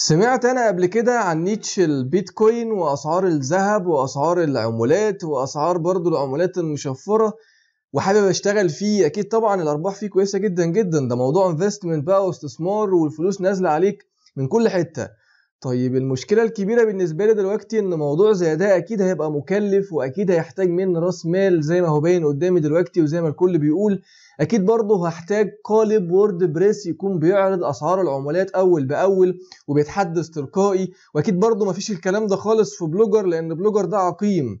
سمعت انا قبل كده عن نيتش البيتكوين واسعار الذهب واسعار العمولات واسعار برضو العمولات المشفره وحابب اشتغل فيه اكيد طبعا الارباح فيه كويسه جدا جدا ده موضوع انفستمنت بقى واستثمار والفلوس نازله عليك من كل حته طيب المشكله الكبيره بالنسبه لي دلوقتي ان موضوع زي ده اكيد هيبقى مكلف واكيد هيحتاج مني راس مال زي ما هو باين قدامي دلوقتي وزي ما الكل بيقول اكيد برضه هحتاج قالب وورد بريس يكون بيعرض اسعار العملات اول باول وبيتحدث تلقائي واكيد برضه مفيش الكلام ده خالص في بلوجر لان بلوجر ده عقيم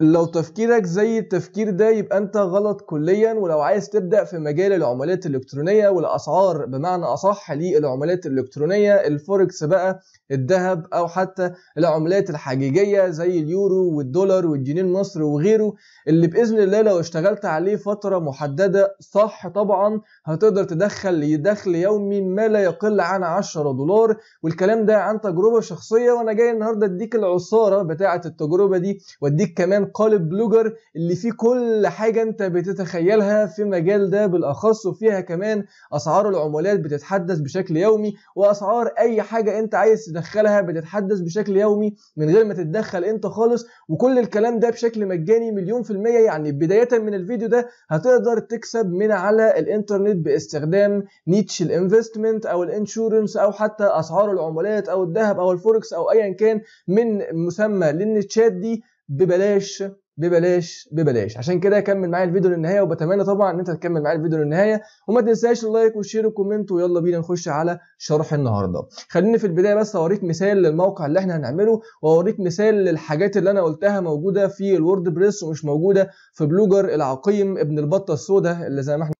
لو تفكيرك زي التفكير ده يبقى انت غلط كليا ولو عايز تبدا في مجال العملات الالكترونيه والاسعار بمعنى اصح للعملات الالكترونيه الفوركس بقى الذهب او حتى العملات الحقيقيه زي اليورو والدولار والجنيه المصري وغيره اللي باذن الله لو اشتغلت عليه فتره محدده صح طبعا هتقدر تدخل دخل يومي ما لا يقل عن 10 دولار والكلام ده عن تجربه شخصيه وانا جاي النهارده اديك العصاره بتاعه التجربه دي واديك كمان قالب بلوجر اللي فيه كل حاجة انت بتتخيلها في مجال ده بالاخص وفيها كمان اسعار العمولات بتتحدث بشكل يومي واسعار اي حاجة انت عايز تدخلها بتتحدث بشكل يومي من غير ما تتدخل انت خالص وكل الكلام ده بشكل مجاني مليون في المية يعني بداية من الفيديو ده هتقدر تكسب من على الانترنت باستخدام نيتش الانفستمنت او الانشورنس او حتى اسعار العمولات او الذهب او الفوركس او ايا كان من مسمى للنتشات دي ببلاش ببلاش ببلاش عشان كده كمل معايا الفيديو للنهايه وبتمنى طبعا ان انت تكمل معايا الفيديو للنهايه وما تنساش اللايك والشير والكومنت ويلا بينا نخش على شرح النهارده خليني في البدايه بس اوريك مثال للموقع اللي احنا هنعمله واوريك مثال للحاجات اللي انا قلتها موجوده في الوورد بريس ومش موجوده في بلوجر العقيم ابن البطه السوداء اللي زي ما احنا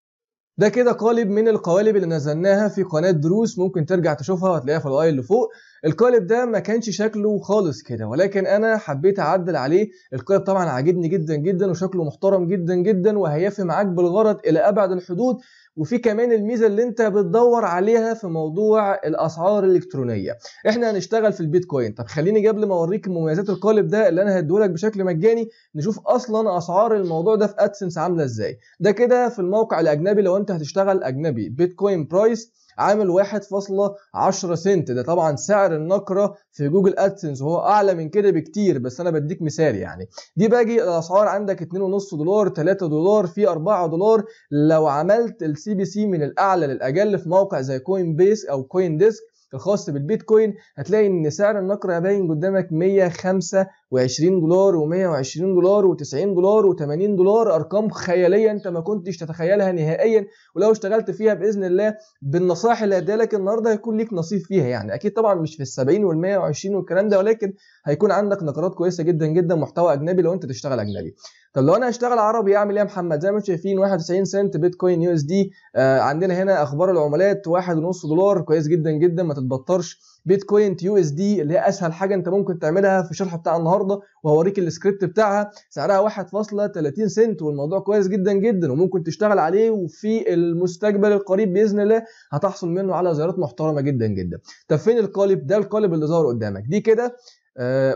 ده كده قالب من القوالب اللي نزلناها في قناه دروس ممكن ترجع تشوفها وتلاقيها في الواي اللي فوق القالب ده ما كانش شكله خالص كده ولكن انا حبيت اعدل عليه القالب طبعا عاجبني جدا جدا وشكله محترم جدا جدا وهيفي معاك بالغرض الى ابعد الحدود وفي كمان الميزه اللي انت بتدور عليها في موضوع الاسعار الالكترونيه احنا هنشتغل في البيتكوين طب خليني قبل ما اوريك مميزات القالب ده اللي انا هديهولك بشكل مجاني نشوف اصلا اسعار الموضوع ده في ادسنس عامله ازاي ده كده في الموقع الاجنبي لو انت هتشتغل اجنبي بيتكوين برايس عامل 1.10 سنت ده طبعا سعر النقره في جوجل ادسنس وهو اعلى من كده بكتير بس انا بديك مثال يعني دي باجي الاسعار عندك 2.5 دولار 3 دولار في 4 دولار لو عملت السي بي سي من الاعلى للاجل في موقع زي كوين بيس او كوين ديسك الخاص بالبيتكوين هتلاقي ان سعر النقره باين قدامك 105 و20 دولار و120 دولار و90 دولار و80 دولار ارقام خياليه انت ما كنتش تتخيلها نهائيا ولو اشتغلت فيها باذن الله بالنصائح اللي لك النهارده هيكون ليك نصيب فيها يعني اكيد طبعا مش في ال70 وال120 والكلام ده ولكن هيكون عندك نقرات كويسه جدا جدا محتوى اجنبي لو انت تشتغل اجنبي طب لو انا هشتغل عربي اعمل ايه يا محمد زي ما انتم شايفين 91 سنت بيتكوين يو اس دي آه، عندنا هنا اخبار العملات 1.5 دولار كويس جدا جدا ما تتبطرش بيتكوين تيو اس دي اللي هي اسهل حاجه انت ممكن تعملها في الشرح بتاع النهارده وهوريك السكريبت بتاعها سعرها 1.30 سنت والموضوع كويس جدا جدا وممكن تشتغل عليه وفي المستقبل القريب باذن الله هتحصل منه على زيارات محترمه جدا جدا طب فين القالب ده القالب اللي ظهر قدامك دي كده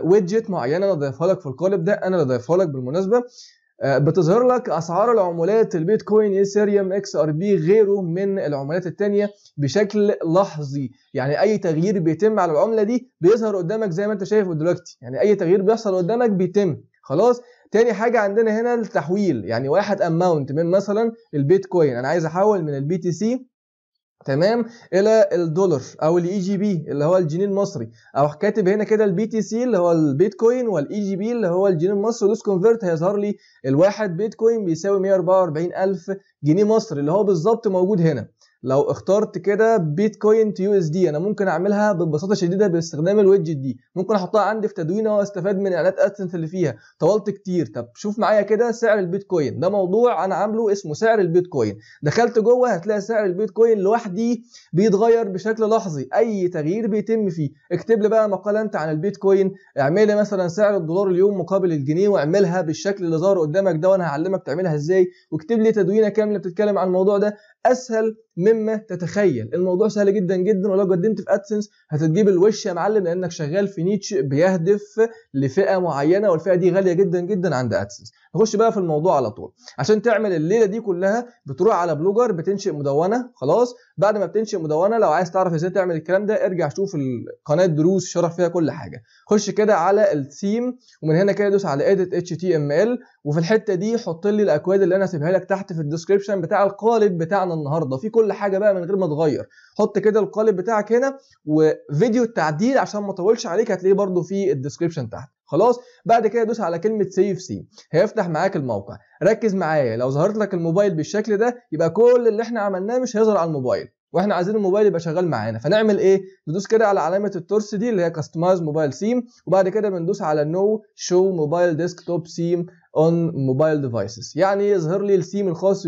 ويدجت آه، معينه انا ضايفها لك في القالب ده انا اللي ضايفها لك بالمناسبه آه، بتظهر لك اسعار العملات البيتكوين ايثيريوم اكس ار بي غيره من العملات الثانيه بشكل لحظي يعني اي تغيير بيتم على العمله دي بيظهر قدامك زي ما انت شايف دلوقتي يعني اي تغيير بيحصل قدامك بيتم خلاص تاني حاجة عندنا هنا التحويل يعني واحد اماونت من مثلا البيتكوين انا عايز احول من البي تي سي تمام الى الدولار او الاي جي e بي اللي هو الجنيه المصري او كاتب هنا كده البي تي سي اللي هو البيتكوين والاي جي بي اللي هو الجنيه المصري دوس كونفرت هيظهر لي الواحد بيتكوين بيساوي 144000 جنيه مصري اللي هو بالظبط موجود هنا لو اخترت كده بيتكوين تي يو اس دي انا ممكن اعملها ببساطه شديده باستخدام الويدجت دي ممكن احطها عندي في تدوينه واستفاد من اعلانات ادسنس اللي فيها طولت كتير طب شوف معايا كده سعر البيتكوين ده موضوع انا عامله اسمه سعر البيتكوين دخلت جوه هتلاقي سعر البيتكوين لوحدي بيتغير بشكل لحظي اي تغيير بيتم فيه اكتب لي بقى مقاله انت عن البيتكوين اعمل لي مثلا سعر الدولار اليوم مقابل الجنيه واعملها بالشكل اللي ظهر قدامك ده وانا هعلمك تعملها ازاي واكتب لي تدوينه كامله بتتكلم عن الموضوع ده اسهل مما تتخيل الموضوع سهل جدا جدا ولو قدمت في ادسنس هتجيب الوش يا معلم لانك شغال في نيتش بيهدف لفئه معينه والفئه دي غاليه جدا جدا عند ادسنس نخش بقى في الموضوع على طول عشان تعمل الليله دي كلها بتروح على بلوجر بتنشئ مدونه خلاص بعد ما بتنشئ مدونه لو عايز تعرف ازاي تعمل الكلام ده ارجع شوف القناه دروس شرح فيها كل حاجه خش كده على الثيم ومن هنا كده دوس على اتش تي ام ال وفي الحته دي حط لي الاكواد اللي انا سيبها لك تحت في الديسكربشن بتاع القالب بتاعنا النهارده في كل حاجه بقى من غير ما تغير حط كده القالب بتاعك هنا وفيديو التعديل عشان ما اطولش عليك هتلاقيه برده في الديسكربشن تحت خلاص بعد كده دوس على كلمه سيف سي هيفتح معاك الموقع ركز معايا لو ظهرت لك الموبايل بالشكل ده يبقى كل اللي احنا عملناه مش هيظهر على الموبايل واحنا عايزين الموبايل يبقى شغال معانا فنعمل ايه ندوس كده على علامه الترس دي اللي هي كاستمايز موبايل سيم وبعد كده بندوس على نو شو موبايل ديسكتوب سيم اون موبايل ديفايسز يعني يظهر لي السيم الخاص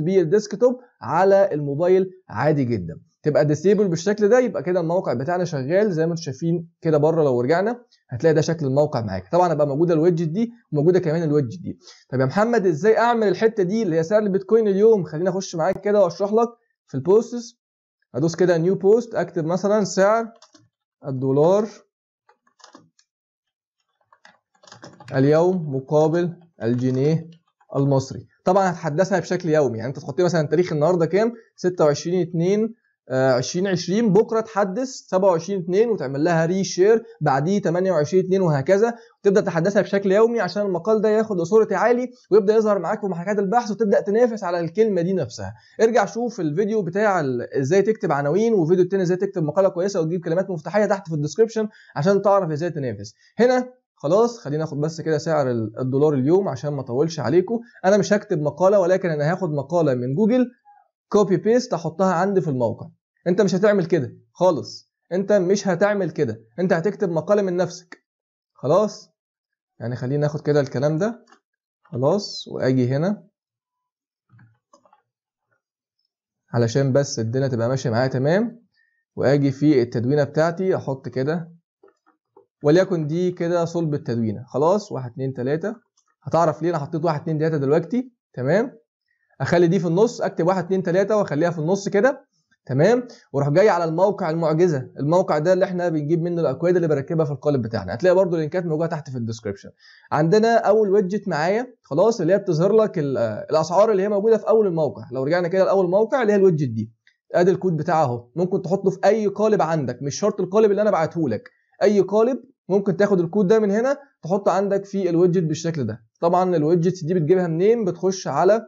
توب على الموبايل عادي جدا تبقى ديسيبل بالشكل ده يبقى كده الموقع بتاعنا شغال زي ما انتم شايفين كده بره لو رجعنا هتلاقي ده شكل الموقع معاك طبعا هتبقى موجوده الويدجت دي وموجوده كمان الويدجت دي طب يا محمد ازاي اعمل الحته دي اللي هي سعر البيتكوين اليوم خليني اخش معاك كده واشرح لك في البوستس ادوس كده نيو بوست اكتب مثلا سعر الدولار اليوم مقابل الجنيه المصري طبعا هتحدثها بشكل يومي يعني انت تحط مثلا تاريخ النهارده كام 26 2 2020 آه، بكره تحدث 27 2 وتعمل لها ري شير بعديه 28 2 وهكذا وتبدا تحدثها بشكل يومي عشان المقال ده ياخد اثورتي عالي ويبدا يظهر معاك في محركات البحث وتبدا تنافس على الكلمه دي نفسها ارجع شوف الفيديو بتاع ازاي تكتب عناوين وفيديو التاني ازاي تكتب مقاله كويسه وتجيب كلمات مفتاحيه تحت في الديسكربشن عشان تعرف ازاي تنافس هنا خلاص خلينا ناخد بس كده سعر الدولار اليوم عشان ما اطولش عليكم انا مش هكتب مقاله ولكن انا هاخد مقاله من جوجل كوبي بيست احطها عندي في الموقع انت مش هتعمل كده خالص انت مش هتعمل كده انت هتكتب مقاله من نفسك خلاص يعني خلينا ناخد كده الكلام ده خلاص واجي هنا علشان بس الدنيا تبقى ماشيه معايا تمام واجي في التدوينه بتاعتي احط كده وليكن دي كده صلب التدوينه خلاص واحد اتنين تلاته هتعرف ليه انا حطيت واحد اتنين تلاته دلوقتي تمام اخلي دي في النص اكتب 1 2 3 واخليها في النص كده تمام واروح جاي على الموقع المعجزه الموقع ده اللي احنا بنجيب منه الاكواد اللي بركبها في القالب بتاعنا هتلاقي برده اللينكات موجوده تحت في الديسكربشن عندنا اول ويدجت معايا خلاص اللي هي بتظهر لك الاسعار اللي هي موجوده في اول الموقع لو رجعنا كده لاول موقع اللي هي الويدجت دي ادي الكود بتاعه اهو ممكن تحطه في اي قالب عندك مش شرط القالب اللي انا بعته لك اي قالب ممكن تاخد الكود ده من هنا تحطه عندك في الويدجت بالشكل ده طبعا الويدجت دي بتجيبها منين بتخش على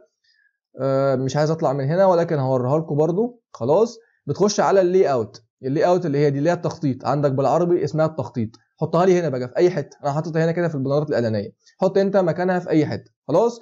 آه، مش عايز اطلع من هنا ولكن هوريها لكم برده خلاص بتخش على اللي اوت اللي اوت اللي هي دي اللي هي التخطيط عندك بالعربي اسمها التخطيط حطها لي هنا بقى في اي حته انا حاططها هنا كده في البنرات الاعلانيه حط انت مكانها في اي حته خلاص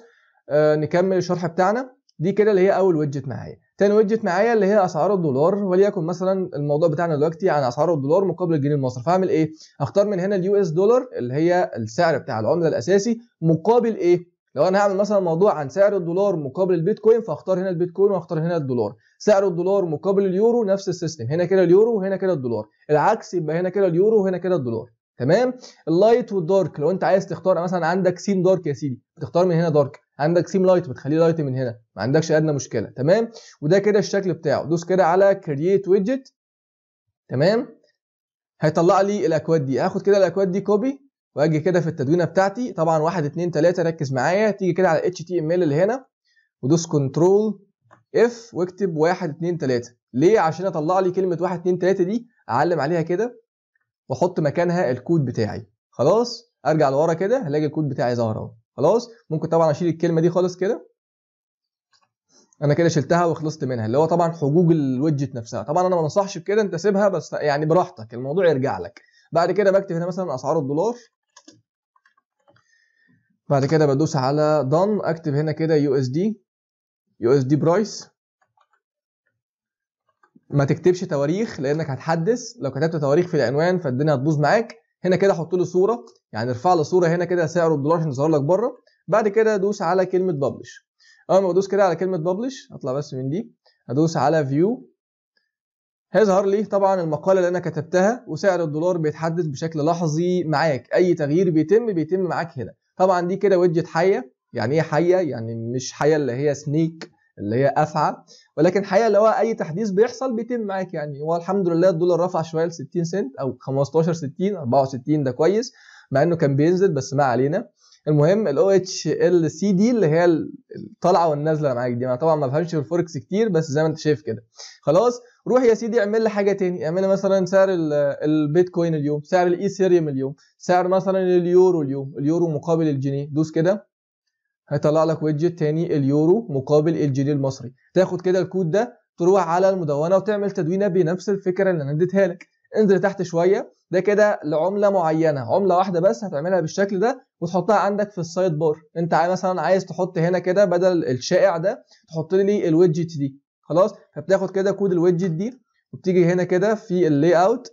آه نكمل الشرح بتاعنا دي كده اللي هي اول ويدجت معايا تاني ويدجت معايا اللي هي اسعار الدولار وليكن مثلا الموضوع بتاعنا دلوقتي عن اسعار الدولار مقابل الجنيه المصري فاعمل ايه اختار من هنا اليو اس دولار اللي هي السعر بتاع العمله الاساسي مقابل ايه لو انا هعمل مثلا موضوع عن سعر الدولار مقابل البيتكوين فاختار هنا البيتكوين واختار هنا الدولار سعر الدولار مقابل اليورو نفس السيستم هنا كده اليورو وهنا كده الدولار العكس يبقى هنا كده اليورو وهنا كده الدولار تمام اللايت والدارك لو انت عايز تختار مثلا عندك سيم دارك يا سيدي بتختار من هنا دارك عندك سيم لايت بتخليه لايت من هنا ما عندكش ادنى مشكله تمام وده كده الشكل بتاعه دوس كده على كرييت ويدجت تمام هيطلع لي الاكواد دي هاخد كده الاكواد دي كوبي واجي كده في التدوينه بتاعتي طبعا 1 2 3 ركز معايا تيجي كده على اتش تي ام ال اللي هنا ودوس كنترول اف واكتب 1 2 3 ليه عشان اطلع لي كلمه 1 2 3 دي اعلم عليها كده واحط مكانها الكود بتاعي خلاص ارجع لورا كده هلاقي الكود بتاعي ظاهر اهو خلاص ممكن طبعا اشيل الكلمه دي خالص كده انا كده شلتها وخلصت منها اللي هو طبعا حقوق الويدجت نفسها طبعا انا ما انصحش بكده انت سيبها بس يعني براحتك الموضوع يرجع لك بعد كده بكتب هنا مثلا اسعار الدولار بعد كده بدوس على دون اكتب هنا كده يو اس دي يو اس دي برايس ما تكتبش تواريخ لانك هتحدث لو كتبت تواريخ في العنوان فالدنيا هتبوظ معاك هنا كده حط له صوره يعني ارفع له صوره هنا كده سعره الدولار عشان يظهر لك بره بعد كده دوس على كلمه ببلش اول ما بدوس كده على كلمه ببلش اطلع بس من دي ادوس على فيو هيظهر لي طبعا المقاله اللي انا كتبتها وسعر الدولار بيتحدث بشكل لحظي معاك اي تغيير بيتم بيتم معاك هنا طبعا دي كده ويدجت حيه يعني ايه حيه يعني مش حيه اللي هي سنيك اللي هي افعى ولكن حيه اللي هو اي تحديث بيحصل بيتم معاك يعني هو الحمد لله الدولار رفع شويه ل 60 سنت او 15 60 64 ده كويس مع انه كان بينزل بس ما علينا المهم الاو اتش ال سي دي اللي هي الطالعه والنازله معاك دي انا طبعا ما بفهمش في الفوركس كتير بس زي ما انت شايف كده خلاص روح يا سيدي اعمل لي حاجه تاني اعمل لي مثلا سعر البيتكوين اليوم سعر الايثيريوم اليوم سعر مثلا اليورو اليوم اليورو مقابل الجنيه دوس كده هيطلع لك ويدجت تاني اليورو مقابل الجنيه المصري تاخد كده الكود ده تروح على المدونه وتعمل تدوينه بنفس الفكره اللي انا اديتها لك انزل تحت شويه ده كده لعمله معينه عمله واحده بس هتعملها بالشكل ده وتحطها عندك في السايد بار انت مثلا عايز تحط هنا كده بدل الشائع ده تحط لي الويدجت دي خلاص فبتاخد كده كود الويدجت دي وبتيجي هنا كده في اللاي اوت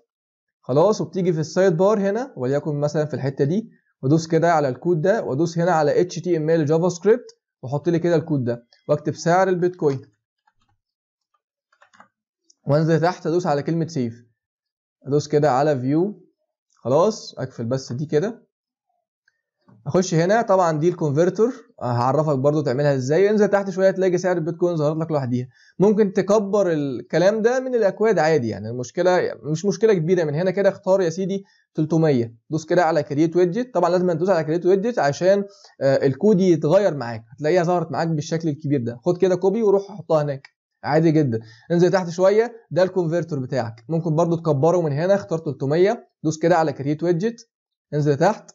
خلاص وبتيجي في السايد بار هنا وليكن مثلا في الحته دي وادوس كده على الكود ده وادوس هنا على اتش تي ام ال جافا سكريبت واحط لي كده الكود ده واكتب سعر البيتكوين وانزل تحت ادوس على كلمه سيف ادوس كده على فيو خلاص اقفل بس دي كده اخش هنا طبعا دي الكونفرتور آه، هعرفك برضو تعملها ازاي انزل تحت شويه تلاقي سعر البيتكوين ظهرت لك لوحديها ممكن تكبر الكلام ده من الاكواد عادي يعني المشكله مش مشكله كبيره من هنا كده اختار يا سيدي 300 دوس كده على كرييت ويدجت طبعا لازم تدوس على كرييت ويدجت عشان آه، الكود يتغير معاك هتلاقيها ظهرت معاك بالشكل الكبير ده خد كده كوبي وروح حطها هناك عادي جدا انزل تحت شويه ده الكونفرتور بتاعك ممكن برضو تكبره من هنا اختار 300 دوس كده على كرييت ويدجت انزل تحت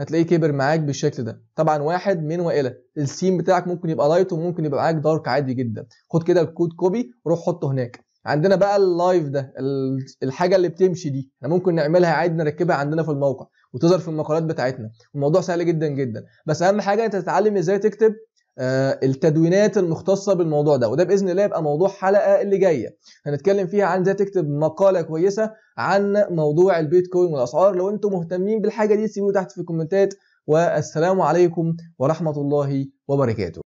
هتلاقيه كبر معاك بالشكل ده طبعا واحد من والى السين بتاعك ممكن يبقى لايت وممكن يبقى معاك دارك عادي جدا خد كده الكود كوبي وروح حطه هناك عندنا بقى اللايف ده الحاجه اللي بتمشي دي احنا ممكن نعملها عادي نركبها عندنا في الموقع وتظهر في المقالات بتاعتنا الموضوع سهل جدا جدا بس اهم حاجه انت تتعلم ازاي تكتب آه، التدوينات المختصه بالموضوع ده وده باذن الله يبقى موضوع حلقه اللي جايه هنتكلم فيها عن ازاي تكتب مقاله كويسه عن موضوع البيتكوين والاسعار لو انتم مهتمين بالحاجه دي سيبوه تحت في الكومنتات والسلام عليكم ورحمه الله وبركاته